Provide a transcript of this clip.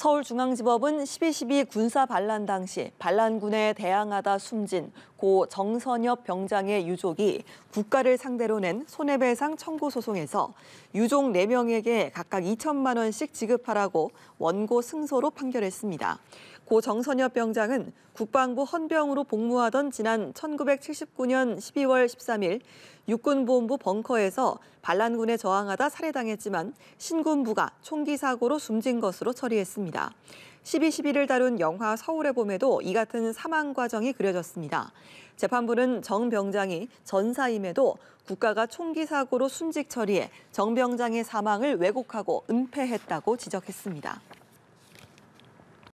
서울중앙지법은 12.12 군사 반란 당시 반란군에 대항하다 숨진 고 정선엽 병장의 유족이 국가를 상대로 낸 손해배상 청구 소송에서 유족 4명에게 각각 2천만 원씩 지급하라고 원고 승소로 판결했습니다. 고 정선엽 병장은 국방부 헌병으로 복무하던 지난 1979년 12월 13일 육군보험부 벙커에서 반란군에 저항하다 살해당했지만 신군부가 총기 사고로 숨진 것으로 처리했습니다. 12.11을 다룬 영화 서울의 봄에도 이 같은 사망 과정이 그려졌습니다. 재판부는 정 병장이 전사임에도 국가가 총기 사고로 순직 처리해 정 병장의 사망을 왜곡하고 은폐했다고 지적했습니다.